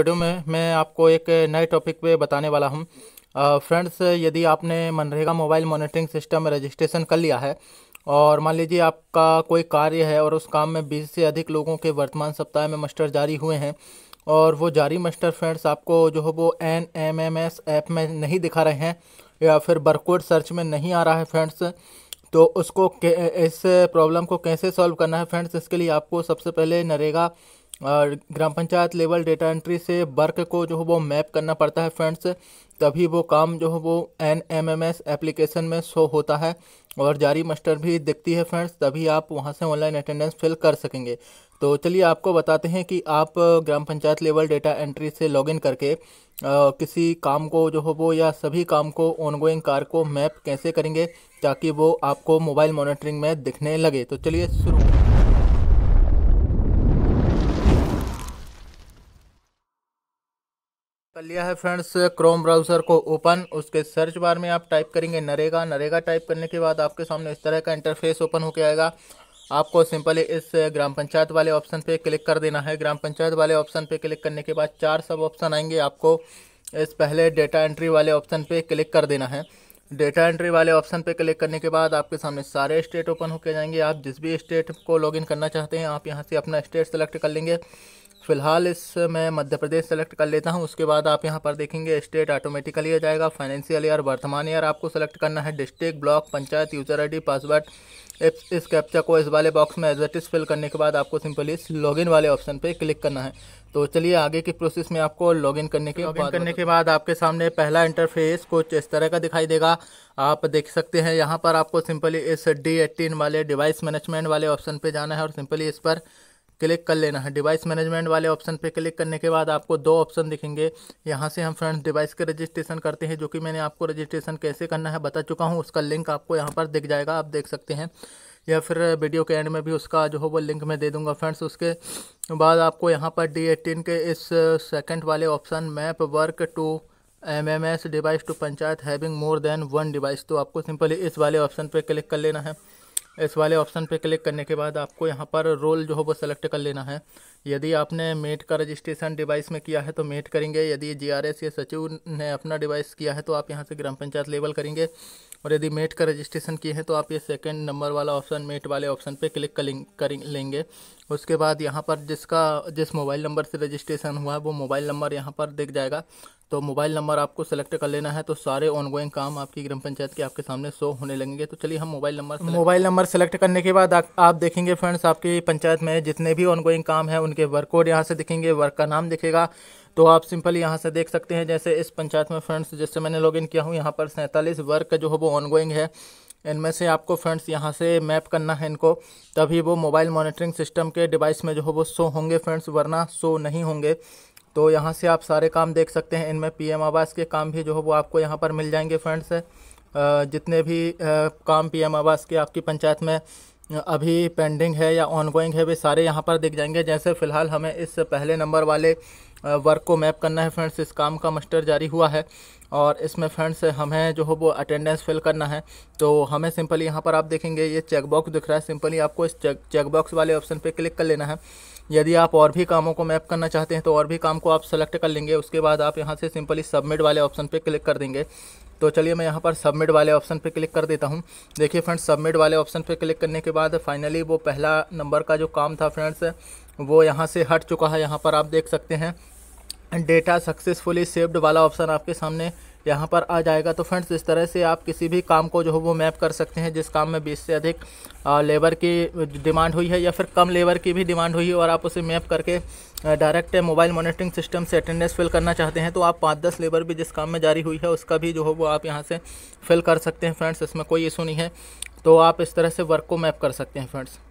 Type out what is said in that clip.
video में मैं आपको एक नए टॉपिक पे बताने वाला हूँ फ्रेंड्स यदि आपने मनरेगा मोबाइल मॉनिटरिंग सिस्टम में रजिस्ट्रेशन कर लिया है और मान लीजिए आपका कोई कार्य है और उस काम में बीस से अधिक लोगों के वर्तमान सप्ताह में मस्टर जारी हुए हैं और वो जारी मस्टर फ्रेंड्स आपको जो है वो N M M S app में नहीं दिखा रहे हैं या फिर बरकोड सर्च में नहीं आ रहा है फ्रेंड्स तो उसको इस प्रॉब्लम को कैसे सॉल्व करना है फ्रेंड्स इसके लिए आपको सबसे पहले नरेगा ग्राम पंचायत लेवल डेटा एंट्री से वर्क को जो है वो मैप करना पड़ता है फ्रेंड्स तभी वो काम जो है वो N M M S application में शो होता है और जारी मस्टर भी दिखती है फ्रेंड्स तभी आप वहाँ से ऑनलाइन अटेंडेंस फिल कर सकेंगे तो चलिए आपको बताते हैं कि आप ग्राम पंचायत लेवल डेटा एंट्री से लॉगिन करके आ, किसी काम को जो हो वो या सभी काम को ऑनगोइंग कार को मैप कैसे करेंगे ताकि वो आपको मोबाइल मॉनिटरिंग में दिखने लगे तो चलिए शुरू कर लिया है फ्रेंड्स क्रोम ब्राउज़र को ओपन उसके सर्च बार में आप टाइप करेंगे नरेगा नरेगा टाइप करने के बाद आपके सामने इस तरह का इंटरफेस ओपन होके आएगा आपको सिंपली इस ग्राम पंचायत वाले ऑप्शन पे क्लिक कर देना है ग्राम पंचायत वाले ऑप्शन पे क्लिक करने के बाद चार सब ऑप्शन आएंगे आपको इस पहले डेटा एंट्री वाले ऑप्शन पे क्लिक कर देना है डेटा एंट्री वाले ऑप्शन पर क्लिक करने के बाद आपके सामने सारे स्टेट ओपन होके जाएंगे आप जिस भी स्टेट को लॉगिन करना चाहते हैं आप यहाँ से अपना स्टेट सेलेक्ट कर लेंगे फ़िलहाल इस मैं मध्य प्रदेश सेलेक्ट कर लेता हूँ उसके बाद आप यहाँ पर देखेंगे स्टेट ऑटोमेटिकली आ जाएगा फाइनेंशियल ईयर वर्तमान ईयर आपको सेलेक्ट करना है district block panchayat user D password इस कैप्चा को इस वाले बॉक्स में एज फिल करने के बाद आपको सिंपली इस लॉगिन वाले ऑप्शन पर क्लिक करना है तो चलिए आगे की प्रोसेस में आपको लॉगिन करने के लॉगिन करने के बाद आपके सामने पहला इंटरफेस कुछ इस तरह का दिखाई देगा आप देख सकते हैं यहाँ पर आपको सिंपली इस डी एट्टीन वाले डिवाइस मैनेजमेंट वाले ऑप्शन पे जाना है और सिंपली इस पर क्लिक कर लेना है डिवाइस मैनेजमेंट वाले ऑप्शन पे क्लिक करने के बाद आपको दो ऑप्शन दिखेंगे यहाँ से हम फ्रेंड्स डिवाइस के रजिस्ट्रेशन करते हैं जो कि मैंने आपको रजिस्ट्रेशन कैसे करना है बता चुका हूँ उसका लिंक आपको यहाँ पर दिख जाएगा आप देख सकते हैं या फिर वीडियो के एंड में भी उसका जो हो वो लिंक मैं दे दूंगा फ्रेंड्स उसके बाद आपको यहाँ पर डी एटीन के इस सेकंड वाले option map work to M M S device to panchayat having more than one device तो आपको सिंपली इस वाले ऑप्शन पर क्लिक कर लेना है इस वाले ऑप्शन पे क्लिक करने के बाद आपको यहाँ पर रोल जो हो वो सेलेक्ट कर लेना है यदि आपने मेट का रजिस्ट्रेशन डिवाइस में किया है तो मेट करेंगे यदि जी आर एस या सचिव ने अपना डिवाइस किया है तो आप यहाँ से ग्राम पंचायत लेवल करेंगे और यदि मेट का रजिस्ट्रेशन किए हैं तो आप ये सेकेंड नंबर वाला ऑप्शन मेट वाले ऑप्शन पर क्लिक कर लेंगे उसके बाद यहाँ पर जिसका जिस मोबाइल नंबर से रजिस्ट्रेशन हुआ है वो मोबाइल नंबर यहाँ पर दिख जाएगा तो मोबाइल नंबर आपको सेलेक्ट कर लेना है तो सारे ऑनगोइंग काम आपकी ग्राम पंचायत के आपके सामने शो होने लगेंगे तो चलिए हम mobile number mobile number select करने के बाद आप देखेंगे फ्रेंड्स आपकी पंचायत में जितने भी ऑनगोइंग काम है उनके वर्क कोड यहाँ से दिखेंगे वर्क का नाम दिखेगा तो आप सिंपल यहाँ से देख सकते हैं जैसे इस पंचायत में फ्रेंड्स जिससे मैंने लॉगिन किया हूँ यहाँ पर सैंतालीस वर्क जो है वो ऑनगोइंग है इनमें से आपको फ्रेंड्स यहाँ से मैप करना है इनको तभी वो मोबाइल मॉनिटरिंग सिस्टम के डिवाइस में जो है वो शो होंगे फ्रेंड्स वरना शो नहीं होंगे तो यहाँ से आप सारे काम देख सकते हैं इनमें पीएम आवास के काम भी जो है वो आपको यहाँ पर मिल जाएंगे फ्रेंड्स जितने भी काम पीएम आवास के आपकी पंचायत में अभी पेंडिंग है या ऑनगोइंग है वे सारे यहाँ पर दिख जाएंगे जैसे फ़िलहाल हमें इस पहले नंबर वाले वर्क को मैप करना है फ्रेंड्स इस काम का मस्टर जारी हुआ है और इसमें फ्रेंड्स हमें जो हो वो अटेंडेंस फिल करना है तो हमें सिंपली यहाँ पर आप देखेंगे ये चेकबॉक्स दिख रहा है सिंपली आपको इस चेक चेकबॉक्स वाले ऑप्शन पे क्लिक कर लेना है यदि आप और भी कामों को मैप करना चाहते हैं तो और भी काम को आप सेलेक्ट कर लेंगे उसके बाद आप यहाँ से सिंपली सबमिट वाले ऑप्शन पर क्लिक कर देंगे तो चलिए मैं यहाँ पर सबमिट वाले ऑप्शन पर क्लिक कर देता हूँ देखिए फ्रेंड्स सबमिट वाले ऑप्शन पर क्लिक करने के बाद फाइनली वो पहला नंबर का जो काम था फ्रेंड्स वो यहाँ से हट चुका है यहाँ पर आप देख सकते हैं डेटा सक्सेसफुली सेव्ड वाला ऑप्शन आपके सामने यहाँ पर आ जाएगा तो फ्रेंड्स इस तरह से आप किसी भी काम को जो है वो मैप कर सकते हैं जिस काम में 20 से अधिक लेबर की डिमांड हुई है या फिर कम लेबर की भी डिमांड हुई है और आप उसे मैप करके डायरेक्ट मोबाइल मॉनिटरिंग सिस्टम से अटेंडेंस फिल करना चाहते हैं तो आप पाँच दस लेबर भी जिस काम में जारी हुई है उसका भी जो है वो आप यहाँ से फिल कर सकते हैं फ्रेंड्स इसमें कोई इशू नहीं है तो आप इस तरह से वर्क को मैप कर सकते हैं फ्रेंड्स